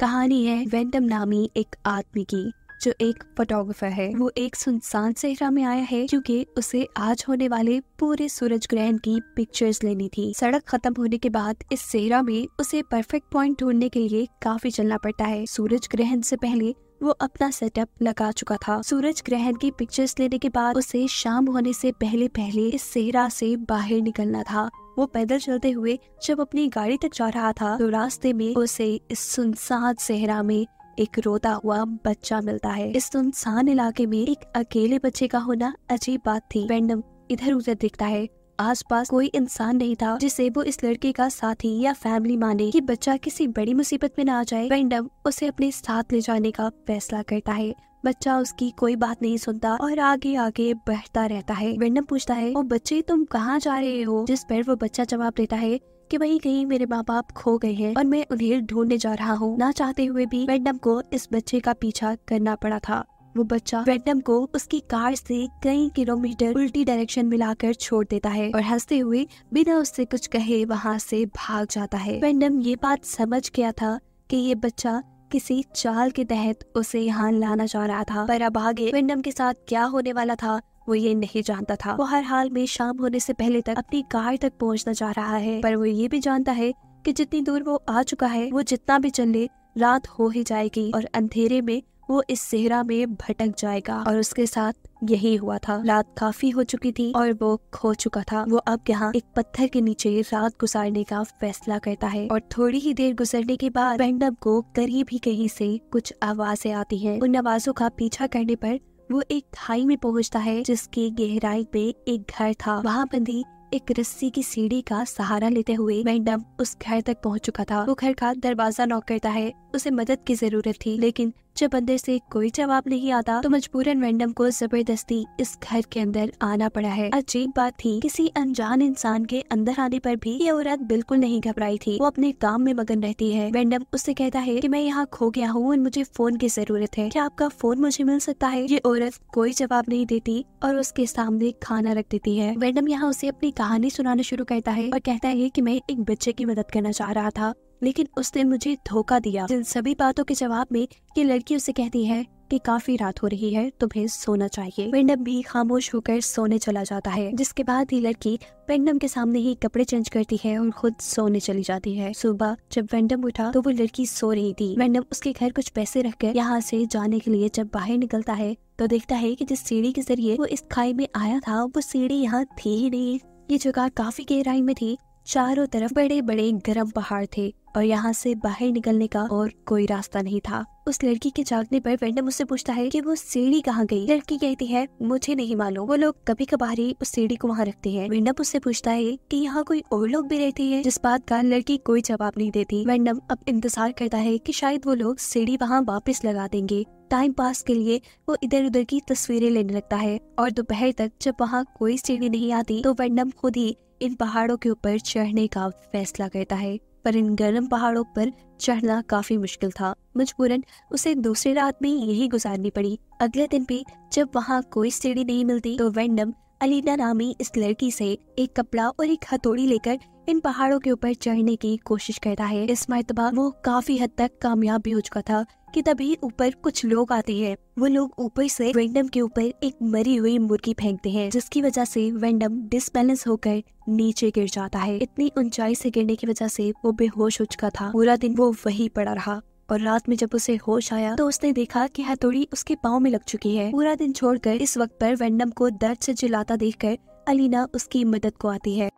कहानी है वेंडम नामी एक आदमी की जो एक फोटोग्राफर है वो एक सुनसान सेहरा में आया है क्योंकि उसे आज होने वाले पूरे सूरज ग्रहण की पिक्चर्स लेनी थी सड़क खत्म होने के बाद इस सेहरा में उसे परफेक्ट पॉइंट ढूंढने के लिए काफी चलना पड़ता है सूरज ग्रहण से पहले वो अपना सेटअप लगा चुका था सूरज ग्रहण की पिक्चर्स लेने के बाद उसे शाम होने से पहले पहले इस सेहरा से बाहर निकलना था वो पैदल चलते हुए जब अपनी गाड़ी तक जा रहा था तो रास्ते में उसे इस सुनसान सेहरा में एक रोता हुआ बच्चा मिलता है इस सुनसान इलाके में एक अकेले बच्चे का होना अजीब बात थी रैंडम इधर उधर दिखता है आसपास कोई इंसान नहीं था जिसे वो इस लड़के का साथी या फैमिली माने कि बच्चा किसी बड़ी मुसीबत में ना आ जाए रैंडम उसे अपने साथ ले जाने का फैसला करता है बच्चा उसकी कोई बात नहीं सुनता और आगे आगे बढ़ता रहता है वेंडम पूछता है वो बच्चे तुम कहाँ जा रहे हो जिस पर वो बच्चा जवाब देता है कि वही कहीं मेरे माँ बाप खो गए हैं और मैं उन्हें ढूंढने जा रहा हूँ ना चाहते हुए भी वैंडम को इस बच्चे का पीछा करना पड़ा था वो बच्चा वैंडम को उसकी कार से कई किलोमीटर उल्टी डायरेक्शन मिलाकर छोड़ देता है और हंसते हुए बिना उससे कुछ कहे वहाँ से भाग जाता है वैंडम ये बात समझ गया था कि ये बच्चा किसी चाल के तहत उसे यहाँ लाना चाह रहा था पर अब आगे विंडम के साथ क्या होने वाला था वो ये नहीं जानता था वो हर हाल में शाम होने से पहले तक अपनी कार तक पहुंचना चाह रहा है पर वो ये भी जानता है कि जितनी दूर वो आ चुका है वो जितना भी चल ले रात हो ही जाएगी और अंधेरे में वो इस सेहरा में भटक जाएगा और उसके साथ यही हुआ था रात काफी हो चुकी थी और वो खो चुका था वो अब यहाँ एक पत्थर के नीचे रात गुजारने का फैसला करता है और थोड़ी ही देर गुजरने के बाद वेंडम को करीब ही कहीं से कुछ आवाजें आती हैं उन आवाजों का पीछा करने पर वो एक खाई में पहुंचता है जिसकी गहराई में एक घर था वहाँ बंदी एक रस्सी की सीढ़ी का सहारा लेते हुए मैंडम उस घर तक पहुंच चुका था वो घर का दरवाजा नॉक करता है उसे मदद की जरूरत थी लेकिन जब अंदर से कोई जवाब नहीं आता तो मजबूरन रैंडम को जबरदस्ती इस घर के अंदर आना पड़ा है अजीब बात थी किसी अनजान इंसान के अंदर आने पर भी ये औरत बिल्कुल नहीं घबराई थी वो अपने काम में मगन रहती है रैंडम उससे कहता है की मैं यहाँ खो गया हूँ और मुझे फोन की जरूरत है क्या आपका फोन मुझे मिल सकता है ये औरत कोई जवाब नहीं देती और उसके सामने खाना रख देती है रैंडम यहाँ उसे अपनी कहानी सुनाना शुरू करता है और कहता है की मैं एक बच्चे की मदद करना चाह रहा था लेकिन उसने मुझे धोखा दिया इन सभी बातों के जवाब में कि लड़की उसे कहती है कि काफी रात हो रही है तुम्हें सोना चाहिए पेंडम भी खामोश होकर सोने चला जाता है जिसके बाद ही लड़की पेंडम के सामने ही कपड़े चेंज करती है और खुद सोने चली जाती है सुबह जब वेंडम उठा तो वो लड़की सो रही थी वेंडम उसके घर कुछ पैसे रखकर यहाँ से जाने के लिए जब बाहर निकलता है तो देखता है की जिस सीढ़ी के जरिए वो इस खाई में आया था वो सीढ़ी यहाँ थी ही नहीं ये जगह काफी गहराई में थी चारों तरफ बड़े बड़े गर्म पहाड़ थे और यहाँ से बाहर निकलने का और कोई रास्ता नहीं था उस लड़की के जागने पर वेंडम मुझसे पूछता है कि वो सीढ़ी कहाँ गई लड़की कहती है मुझे नहीं मालूम वो लोग कभी कभार ही उस सीढ़ी को वहाँ रखते हैं वेंडम उससे पूछता है कि यहाँ कोई और लोग भी रहते हैं जिस बात का लड़की कोई जवाब नहीं देती वेंडम अब इंतजार करता है की शायद वो लोग सीढ़ी वहाँ वापिस लगा देंगे टाइम पास के लिए वो इधर उधर की तस्वीरें लेने लगता है और दोपहर तक जब वहाँ कोई सीढ़ी नहीं आती तो वेंडम खुद ही इन पहाड़ों के ऊपर चढ़ने का फैसला करता है पर इन गर्म पहाड़ों पर चढ़ना काफी मुश्किल था मजबूरन उसे दूसरी रात में यही गुजारनी पड़ी अगले दिन भी जब वहाँ कोई सीढ़ी नहीं मिलती तो वेंडम अलीना नामी इस लड़की से एक कपड़ा और एक हथौड़ी लेकर इन पहाड़ों के ऊपर चढ़ने की कोशिश करता है इस मरतबा वो काफी हद तक कामयाब भी हो चुका था कि तभी ऊपर कुछ लोग आते हैं वो लोग ऊपर से वेंडम के ऊपर एक मरी हुई मुर्गी फेंकते हैं जिसकी वजह से वेंडम डिसबैलेंस होकर नीचे गिर जाता है इतनी ऊंचाई से गिरने की वजह से वो बेहोश हो चुका था पूरा दिन वो वही पड़ा रहा और रात में जब उसे होश आया तो उसने देखा कि हथौड़ी उसके पाँव में लग चुकी है पूरा दिन छोड़कर इस वक्त पर वेंडम को दर्द से चिल्लाता देखकर अलीना उसकी मदद को आती है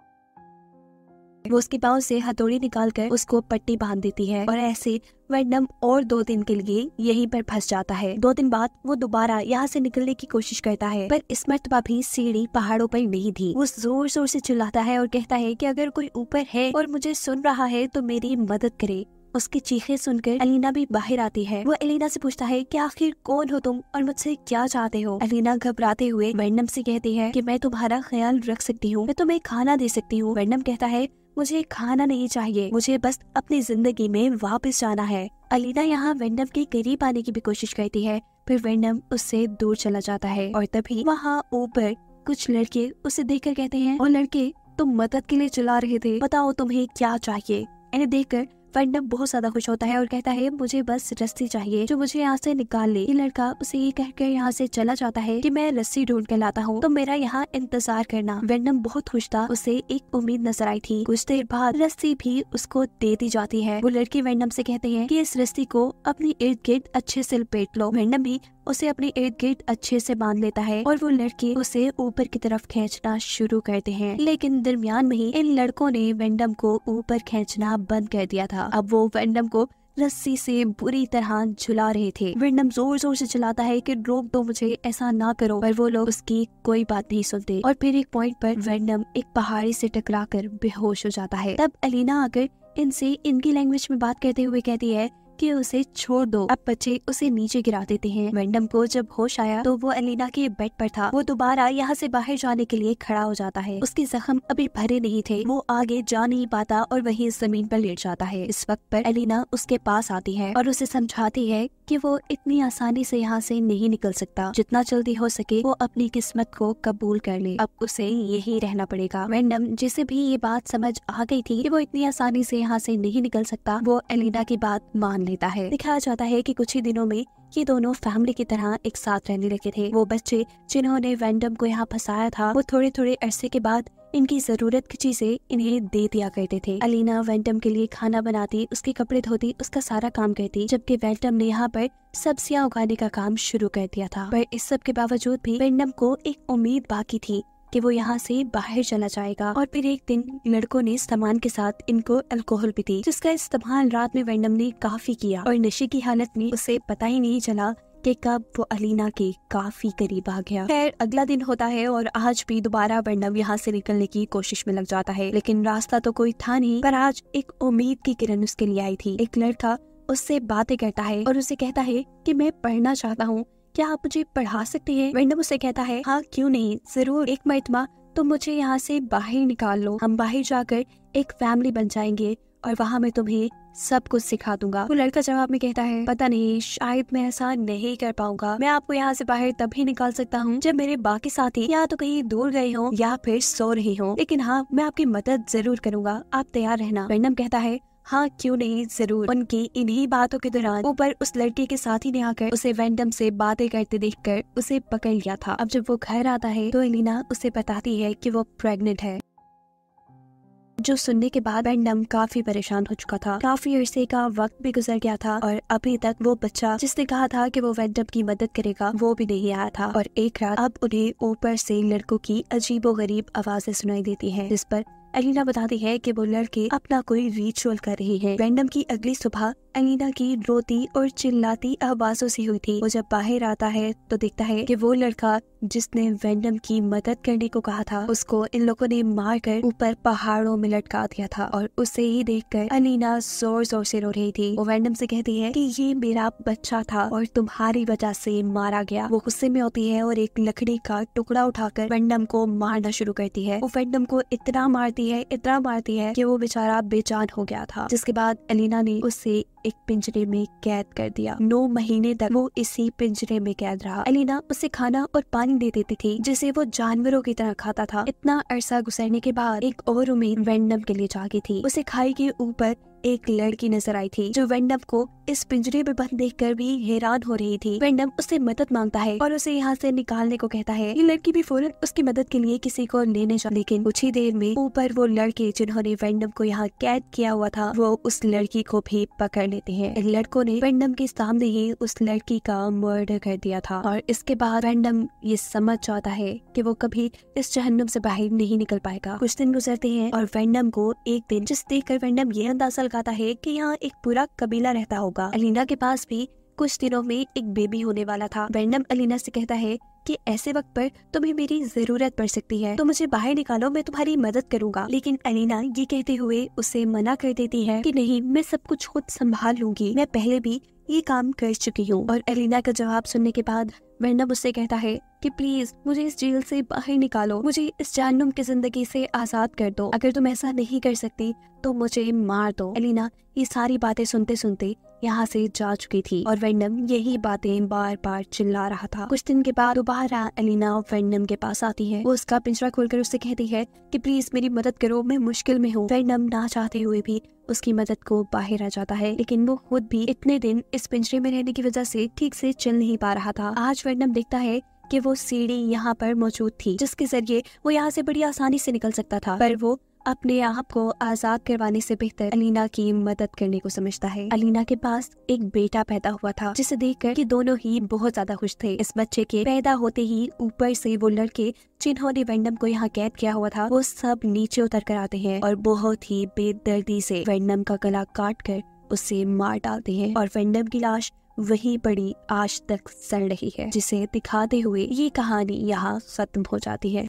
वो उसके पाँव से हथौड़ी निकालकर उसको पट्टी बांध देती है और ऐसे वैंडम और दो दिन के लिए यहीं पर फंस जाता है दो दिन बाद वो दोबारा यहाँ से निकलने की कोशिश करता है पर इस मरतबा भी सीढ़ी पहाड़ों पर नहीं थी वो जोर जोर से चिल्लाता है और कहता है कि अगर कोई ऊपर है और मुझे सुन रहा है तो मेरी मदद करे उसकी चीखे सुनकर अलीना भी बाहर आती है वो अलीना से पूछता है कि आखिर कौन हो तुम और मुझसे क्या चाहते हो अलीना घबराते हुए वर्णम से कहती है कि मैं तुम्हारा ख्याल रख सकती हूँ मैं तुम्हें खाना दे सकती हूँ वर्णम कहता है मुझे खाना नहीं चाहिए मुझे बस अपनी जिंदगी में वापस जाना है अलीना यहाँ वैंडम के करीब आने की भी कोशिश करती है फिर वैंडम उससे दूर चला जाता है और तभी वहाँ ऊपर कुछ लड़के उसे कर कहते हैं और लड़के तुम मदद के लिए चला रहे थे बताओ तुम्हें क्या चाहिए इन्हें देखकर फैंडम बहुत ज्यादा खुश होता है और कहता है मुझे बस रस्सी चाहिए जो मुझे यहाँ से निकाल ले ये लड़का उसे ये कहकर यहाँ से चला जाता है कि मैं रस्सी ढूंढ कर लाता हूँ तो मेरा यहाँ इंतजार करना वेंडम बहुत खुश था उसे एक उम्मीद नजर आई थी कुछ देर बाद रस्सी भी उसको दे दी जाती है वो लड़की वेंडम से कहते हैं की इस रस्सी को अपने इर्द गिर्द अच्छे से लपेट लो वेंडम भी उसे अपने इर्द गिर्द अच्छे से बांध लेता है और वो लड़के उसे ऊपर की तरफ खींचना शुरू करते हैं लेकिन दरमियान में ही इन लड़कों ने वेंडम को ऊपर खींचना बंद कर दिया था अब वो वेंडम को रस्सी से बुरी तरह झुला रहे थे वेंडम जोर जोर से चलाता है कि रोक दो मुझे ऐसा ना करो पर वो लोग उसकी कोई बात नहीं सुनते और फिर एक पॉइंट पर वेंडम एक पहाड़ी से टकरा कर बेहोश हो जाता है तब अलीना आकर इनसे इनकी लैंग्वेज में बात करते हुए कहती है कि उसे छोड़ दो अब बच्चे उसे नीचे गिरा देते हैं वेंडम को जब होश आया तो वो एलिना के बेड पर था वो दोबारा यहाँ से बाहर जाने के लिए खड़ा हो जाता है उसके जख्म अभी भरे नहीं थे वो आगे जा नहीं पाता और वही जमीन पर लेट जाता है इस वक्त पर एलिना उसके पास आती है और उसे समझाती है कि वो इतनी आसानी से यहाँ से नहीं निकल सकता जितना जल्दी हो सके वो अपनी किस्मत को कबूल कर ले अब उसे यही रहना पड़ेगा वैंडम जिसे भी ये बात समझ आ गई थी कि वो इतनी आसानी से यहाँ से नहीं निकल सकता वो एलिना की बात मान लेता है दिखाया जाता है कि कुछ ही दिनों में ये दोनों फैमिली की तरह एक साथ रहने लगे थे वो बच्चे जिन्होंने वैंडम को यहाँ फंसाया था वो थोड़े थोड़े अरसे के बाद इनकी जरूरत की चीजें इन्हें दे दिया करते थे अलीना वेंटम के लिए खाना बनाती उसके कपड़े धोती उसका सारा काम करती जबकि वेंटम ने यहाँ पर सब्जियाँ उगाने का काम शुरू कर दिया था पर इस सब के बावजूद भी वेंटम को एक उम्मीद बाकी थी कि वो यहाँ से बाहर चला जाएगा और फिर एक दिन लड़कों ने सामान के साथ इनको अल्कोहल भी दी जिसका इस्तेमाल रात में वेंडम ने काफी किया और नशे की हालत में उसे पता ही नहीं चला कि कब वो अलीना के काफी करीब आ गया खैर अगला दिन होता है और आज भी दोबारा बर्नम यहाँ से निकलने की कोशिश में लग जाता है लेकिन रास्ता तो कोई था नहीं पर आज एक उम्मीद की किरण उसके लिए आई थी एक लड़का उससे बातें करता है और उसे कहता है कि मैं पढ़ना चाहता हूँ क्या आप मुझे पढ़ा सकते हैं वेंडम उसे कहता है हाँ क्यों नहीं जरूर एक मरतबा तुम मुझे यहाँ से बाहर निकाल लो हम बाहर जाकर एक फैमिली बन जाएंगे और वहाँ मैं तुम्हें सब कुछ सिखा दूंगा वो लड़का जवाब में कहता है पता नहीं शायद मैं ऐसा नहीं कर पाऊंगा मैं आपको यहाँ से बाहर तभी निकाल सकता हूँ जब मेरे बाकी साथी या तो कहीं दूर गए हो या फिर सो रहे हो लेकिन हाँ मैं आपकी मदद जरूर करूंगा आप तैयार रहना वेंडम कहता है हाँ क्यों नहीं जरूर उनकी इन्हीं बातों के दौरान ऊपर उस लड़की के साथी ने आकर उसे वैंडम से बातें करते देखकर उसे पकड़ लिया था अब जब वो घर आता है तो एलिना उसे बताती है कि वो प्रेग्नेंट है जो सुनने के बाद बैंडम काफी परेशान हो चुका था काफी अरसे का वक्त भी गुजर गया था और अभी तक वो बच्चा जिसने कहा था कि वो वैंडम की मदद करेगा वो भी नहीं आया था और एक रात अब उन्हें ऊपर से लड़कों की अजीबो गरीब आवाजें सुनाई देती है जिस पर एलिना बताती है कि वो लड़के अपना कोई रिचुअल कर रहे हैं रैंडम की अगली सुबह एलिना की रोती और चिल्लाती आवाजों से हुई थी वो जब बाहर आता है तो देखता है कि वो लड़का जिसने वेंडम की मदद करने को कहा था उसको इन लोगों ने मारकर ऊपर पहाड़ों में लटका दिया था और उसे ही देखकर अलीना जोर जोर से रो रही थी वो वेंडम से कहती है कि ये मेरा बच्चा था और तुम्हारी वजह से मारा गया वो गुस्से में होती है और एक लकड़ी का टुकड़ा उठाकर वेंडम को मारना शुरू करती है वो वेंडम को इतना मारती है इतना मारती है की वो बेचारा बेचान हो गया था जिसके बाद अलीना ने उसे एक पिंजरे में कैद कर दिया नौ महीने तक वो इसी पिंजरे में कैद रहा अलीना उसे खाना और पानी पानी दे देती थी जिसे वो जानवरों की तरह खाता था इतना अरसा गुजरने के बाद एक और उम्मीद वेंडम के लिए जागी थी उसे खाई के ऊपर एक लड़की नजर आई थी जो वेंडम को इस पिंजरे में बंद देख कर भी हैरान हो रही थी वेंडम उससे मदद मांगता है और उसे यहाँ से निकालने को कहता है ये लड़की भी फौरन उसकी मदद के लिए किसी को लेने जा लेकिन कुछ ही देर में ऊपर वो लड़के जिन्होंने वेंडम को यहाँ कैद किया हुआ था वो उस लड़की को भी पकड़ लेते हैं लड़कों ने वेंडम के सामने ही उस लड़की का मर्डर कर दिया था और इसके बाद वेंडम ये समझ जाता है की वो कभी इस जहन्नुम से बाहर नहीं निकल पाएगा कुछ दिन गुजरते हैं और वेंडम को एक दिन जिस देख कर वेंडम ये अंदाजा लगाता है कि यहाँ एक पूरा कबीला रहता होगा अलीना के पास भी कुछ दिनों में एक बेबी होने वाला था वैंडम अलीना से कहता है कि ऐसे वक्त पर तुम्हें मेरी जरूरत पड़ सकती है तो मुझे बाहर निकालो मैं तुम्हारी मदद करूंगा लेकिन अलीना ये कहते हुए उसे मना कर देती है कि नहीं मैं सब कुछ खुद संभाल लूंगी मैं पहले भी ये काम कर चुकी हूँ और एलिना का जवाब सुनने के बाद वर्णब उससे कहता है कि प्लीज मुझे इस जेल से बाहर निकालो मुझे इस जानुम की जिंदगी से आजाद कर दो अगर तुम ऐसा नहीं कर सकती तो मुझे मार दो एलिना ये सारी बातें सुनते सुनते यहाँ से जा चुकी थी और वर्णम यही बातें बार बार चिल्ला रहा था कुछ दिन के बाद दोबारा एलिना वर्णम के पास आती है वो उसका पिंजरा खोलकर उससे कहती है कि प्लीज मेरी मदद करो मैं मुश्किल में हूँ वर्णम ना चाहते हुए भी उसकी मदद को बाहर आ जाता है लेकिन वो खुद भी इतने दिन इस पिंजरे में रहने की वजह से ठीक से चल नहीं पा रहा था आज वर्णम देखता है कि वो सीढ़ी यहाँ पर मौजूद थी जिसके जरिए वो यहाँ से बड़ी आसानी से निकल सकता था पर वो अपने आप को आजाद करवाने से बेहतर अलीना की मदद करने को समझता है अलीना के पास एक बेटा पैदा हुआ था जिसे देखकर कि दोनों ही बहुत ज्यादा खुश थे इस बच्चे के पैदा होते ही ऊपर से वो लड़के जिन्होंने वैंडम को यहाँ कैद किया हुआ था वो सब नीचे उतर कर आते हैं और बहुत ही बेदर्दी से वैंडम का गला काट कर उसे मार डालते हैं और वैंडम की लाश वही बड़ी आज तक सड़ रही है जिसे दिखाते हुए ये कहानी यहाँ खत्म हो जाती है